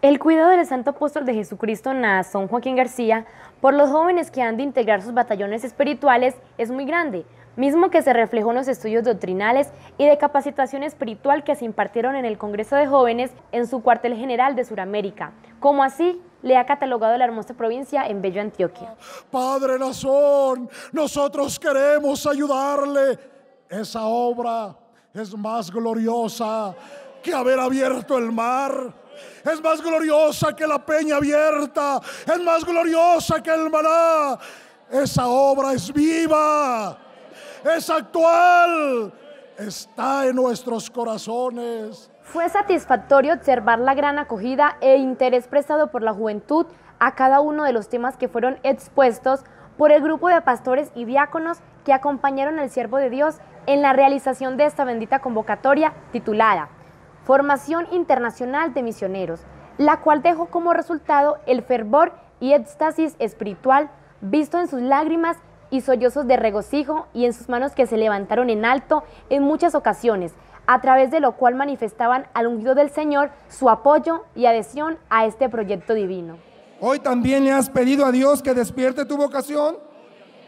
El cuidado del Santo Apóstol de Jesucristo Nazón Joaquín García por los jóvenes que han de integrar sus batallones espirituales es muy grande, mismo que se reflejó en los estudios doctrinales y de capacitación espiritual que se impartieron en el Congreso de Jóvenes en su cuartel general de Suramérica como así le ha catalogado la hermosa provincia en Bello Antioquia. Padre Nazón, nosotros queremos ayudarle. Esa obra es más gloriosa que haber abierto el mar es más gloriosa que la peña abierta, es más gloriosa que el maná. Esa obra es viva, es actual, está en nuestros corazones. Fue satisfactorio observar la gran acogida e interés prestado por la juventud a cada uno de los temas que fueron expuestos por el grupo de pastores y diáconos que acompañaron al siervo de Dios en la realización de esta bendita convocatoria titulada formación internacional de misioneros, la cual dejó como resultado el fervor y éxtasis espiritual visto en sus lágrimas y sollozos de regocijo y en sus manos que se levantaron en alto en muchas ocasiones, a través de lo cual manifestaban al ungido del Señor su apoyo y adhesión a este proyecto divino. Hoy también le has pedido a Dios que despierte tu vocación.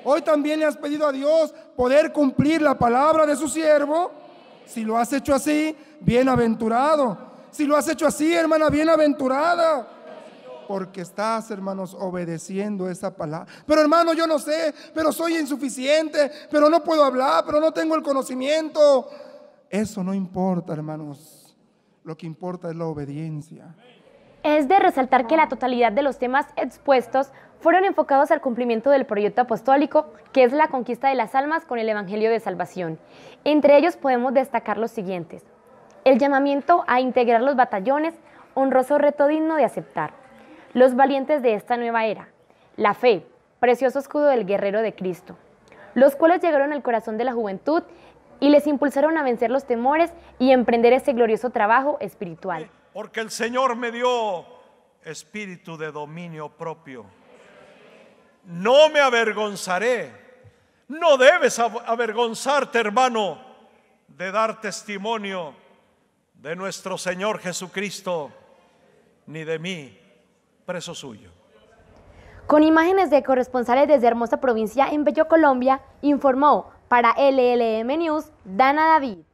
Hoy también le has pedido a Dios poder cumplir la palabra de su siervo. Si lo has hecho así, bienaventurado. Si lo has hecho así, hermana, bienaventurada. Porque estás, hermanos, obedeciendo esa palabra. Pero hermano, yo no sé, pero soy insuficiente, pero no puedo hablar, pero no tengo el conocimiento. Eso no importa, hermanos. Lo que importa es la obediencia. Es de resaltar que la totalidad de los temas expuestos fueron enfocados al cumplimiento del proyecto apostólico, que es la conquista de las almas con el Evangelio de Salvación. Entre ellos podemos destacar los siguientes. El llamamiento a integrar los batallones, honroso reto digno de aceptar. Los valientes de esta nueva era. La fe, precioso escudo del guerrero de Cristo. Los cuales llegaron al corazón de la juventud y les impulsaron a vencer los temores y emprender ese glorioso trabajo espiritual porque el Señor me dio espíritu de dominio propio. No me avergonzaré. No debes avergonzarte, hermano, de dar testimonio de nuestro Señor Jesucristo, ni de mí, preso suyo. Con imágenes de corresponsales desde hermosa provincia en Bello, Colombia, informó para LLM News Dana David.